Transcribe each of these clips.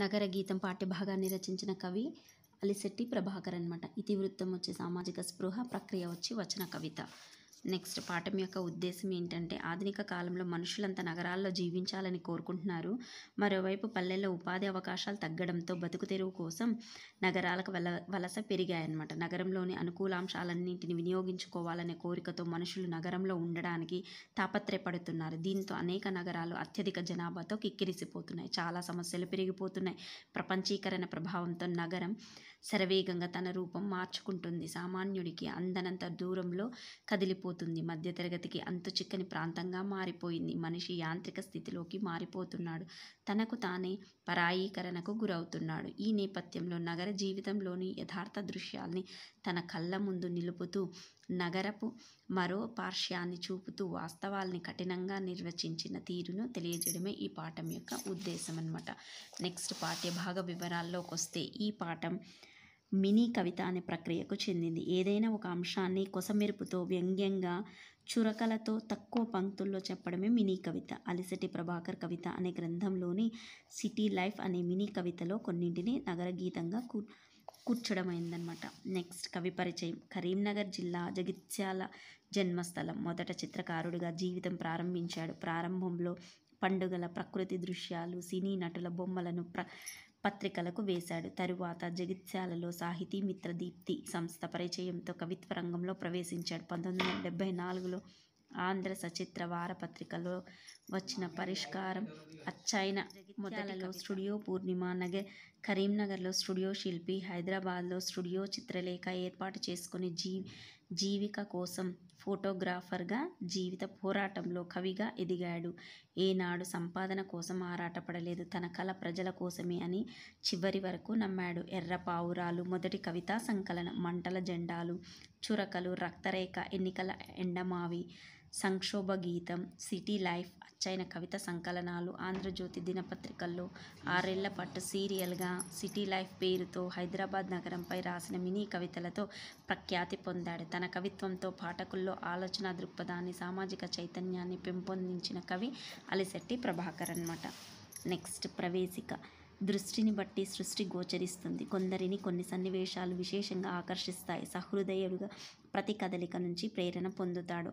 నగర గీతం పాఠ్యభాగాన్ని రచించిన కవి అలిశెట్టి ప్రభాకర్ అనమాట ఇతివృత్తం వచ్చే సామాజిక స్పృహ ప్రక్రియ వచ్చి వచన కవిత నెక్స్ట్ పాఠం యొక్క ఉద్దేశం ఏంటంటే ఆధునిక కాలంలో మనుషులంతా నగరాల్లో జీవించాలని కోరుకుంటున్నారు మరోవైపు పల్లెల్లో ఉపాధి అవకాశాలు తగ్గడంతో బతుకు తెరువు కోసం నగరాలకు వల వలస పెరిగాయన్నమాట నగరంలోని అనుకూలాంశాలన్నింటిని వినియోగించుకోవాలనే కోరికతో మనుషులు నగరంలో ఉండడానికి తాపత్రయపడుతున్నారు దీంతో అనేక నగరాలు అత్యధిక జనాభాతో కిక్కిరిసిపోతున్నాయి చాలా సమస్యలు పెరిగిపోతున్నాయి ప్రపంచీకరణ ప్రభావంతో నగరం శరవేగంగా తన రూపం మార్చుకుంటుంది సామాన్యుడికి అందనంత దూరంలో కదిలిపోతుంది మధ్యతరగతికి అంతు చిక్కని ప్రాంతంగా మారిపోయింది మనిషి యాంత్రిక స్థితిలోకి మారిపోతున్నాడు తనకు తానే పరాయీకరణకు గురవుతున్నాడు ఈ నేపథ్యంలో నగర జీవితంలోని యథార్థ దృశ్యాల్ని తన కళ్ళ ముందు నిలుపుతూ నగరపు మరో పార్శ్యాన్ని చూపుతూ వాస్తవాల్ని కఠినంగా నిర్వచించిన తీరును తెలియజేయడమే ఈ పాఠం యొక్క ఉద్దేశం అనమాట నెక్స్ట్ పాఠ్యభాగ వివరాల్లోకి వస్తే ఈ పాఠం మినీ కవిత అనే ప్రక్రియకు చెందింది ఏదైనా ఒక అంశాన్ని కొసమెరుపుతో వ్యంగ్యంగా చురకలతో తక్కువ పంక్తుల్లో చెప్పడమే మినీ కవిత అలిసటి ప్రభాకర్ కవిత అనే గ్రంథంలోని సిటీ లైఫ్ అనే మినీ కవితలో కొన్నింటిని నగర గీతంగా కూ కూర్చడమైందనమాట నెక్స్ట్ కవి పరిచయం కరీంనగర్ జిల్లా జగిత్యాల జన్మస్థలం మొదట చిత్రకారుడిగా జీవితం ప్రారంభించాడు ప్రారంభంలో పండుగల ప్రకృతి దృశ్యాలు సినీ నటుల బొమ్మలను ప్ర పత్రికలకు వేశాడు తరువాత జగిత్యాలలో సాహితీ మిత్ర దీప్తి సంస్థ పరిచయంతో కవిత్వ రంగంలో ప్రవేశించాడు పంతొమ్మిది వందల డెబ్బై నాలుగులో ఆంధ్ర సచిత్ర వారపత్రికలో వచ్చిన పరిష్కారం అచ్చైన మొదలలో స్టూడియో పూర్ణిమ నగర్ కరీంనగర్లో స్టూడియో శిల్పి హైదరాబాద్లో స్టూడియో చిత్రలేఖ ఏర్పాటు చేసుకుని జీ జీవిక కోసం ఫోటోగ్రాఫర్గా జీవిత పోరాటంలో కవిగా ఎదిగాడు ఏనాడు సంపాదన కోసం ఆరాటపడలేదు తన కళ ప్రజల కోసమే అని చివరి వరకు నమ్మాడు ఎర్ర పావురాలు మొదటి కవితా సంకలనం మంటల జెండాలు చురకలు రక్తరేఖ ఎన్నికల ఎండమావి సంక్షోభ గీతం సిటీ లైఫ్ అచ్చైన కవిత సంకలనాలు ఆంధ్రజ్యోతి దినపత్రికల్లో ఆరేళ్ల పాటు సీరియల్గా సిటీ లైఫ్ పేరుతో హైదరాబాద్ నగరంపై రాసిన మినీ కవితలతో ప్రఖ్యాతి పొందాడు తన కవిత్వంతో పాఠకుల్లో ఆలోచన దృక్పథాన్ని సామాజిక చైతన్యాన్ని పెంపొందించిన కవి అలిశెట్టి ప్రభాకర్ అనమాట నెక్స్ట్ ప్రవేశిక దృష్టిని బట్టి సృష్టి గోచరిస్తుంది కొందరిని కొన్ని సన్నివేశాలు విశేషంగా ఆకర్షిస్తాయి సహృదయుడుగా ప్రతి కదలిక నుంచి ప్రేరణ పొందుతాడు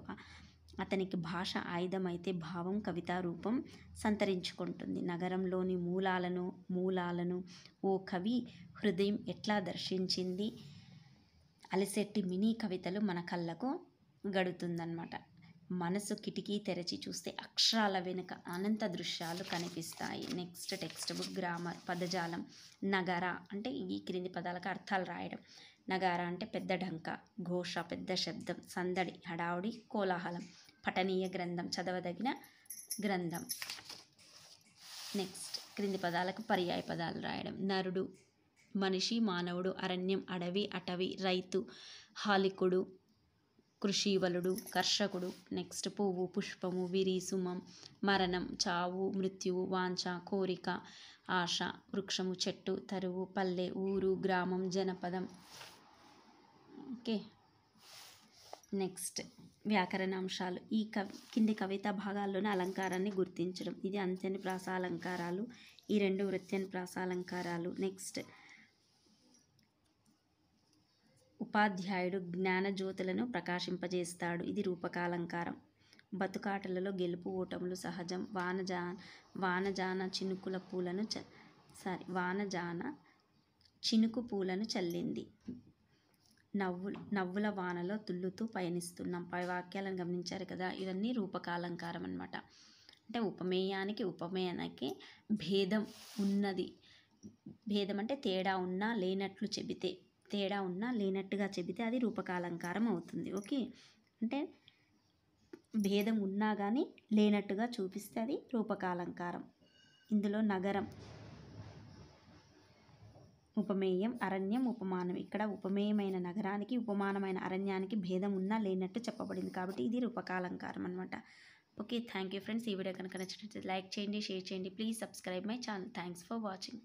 అతనికి భాష ఆయుధమైతే భావం కవితా రూపం సంతరించుకుంటుంది నగరంలోని మూలాలను మూలాలను ఓ కవి హృదయం ఎట్లా దర్శించింది అలిసెట్టి మినీ కవితలు మన కళ్ళకు గడుతుందన్నమాట మనసు కిటికీ తెరచి చూస్తే అక్షరాల వెనుక అనంత దృశ్యాలు కనిపిస్తాయి నెక్స్ట్ టెక్స్ట్ బుక్ గ్రామర్ పదజాలం నగర అంటే ఈ క్రింది పదాలకు అర్థాలు రాయడం నగార అంటే పెద్ద ఢంక ఘోష పెద్ద శబ్దం సందడి హడావుడి కోలాహలం పఠనీయ గ్రంథం చదవదగిన గ్రంథం నెక్స్ట్ క్రింది పదాలకు పర్యాయ పదాలు రాయడం నరుడు మనిషి మానవుడు అరణ్యం అడవి అటవి రైతు హాలికుడు కృషీవలుడు కర్షకుడు నెక్స్ట్ పువ్వు పుష్పము విరి సుమం మరణం చావు మృత్యువు వాంఛ కోరిక ఆశ వృక్షము చెట్టు తరువు పల్లె ఊరు గ్రామం జనపదం ఓకే నెక్స్ట్ వ్యాకరణ అంశాలు ఈ కవి కింది కవితా భాగాల్లోని అలంకారాన్ని గుర్తించడం ఇది అంత్యని ప్రాస అలంకారాలు ఈ రెండు వృత్యని ప్రాస అలంకారాలు నెక్స్ట్ ఉపాధ్యాయుడు జ్ఞానజ్యోతులను ప్రకాశింపజేస్తాడు ఇది రూపకాలంకారం బతుకాటలలో గెలుపు ఓటములు సహజం వానజా వానజాన చినుకుల పూలను చ సారీ వానజాన చినుకు పూలను చల్లింది నవ్వు నవ్వుల వానలో తుల్లుతూ పయనిస్తున్నాం పై వాక్యాలను గమనించారు కదా ఇవన్నీ రూపకాలంకారం అనమాట అంటే ఉపమేయానికి ఉపమేయానికి భేదం ఉన్నది భేదం అంటే తేడా ఉన్నా లేనట్లు చెబితే తేడా ఉన్నా లేనట్టుగా చెబితే అది రూపకాలంకారం అవుతుంది ఓకే అంటే భేదం ఉన్నా కానీ లేనట్టుగా చూపిస్తే అది రూపకాలంకారం ఇందులో నగరం ఉపమేయం అరణ్యం ఉపమానం ఇక్కడ ఉపమేయమైన నగరానికి ఉపమానమైన అరణ్యానికి భేదం ఉన్నా లేనట్టు చెప్పబడింది కాబట్టి ఇది రూపకాలంకారం అనమాట ఓకే థ్యాంక్ యూ ఫ్రెండ్స్ ఈ వీడియో కనుక నచ్చినట్లయితే లైక్ చేయండి షేర్ చేయండి please subscribe my channel thanks for watching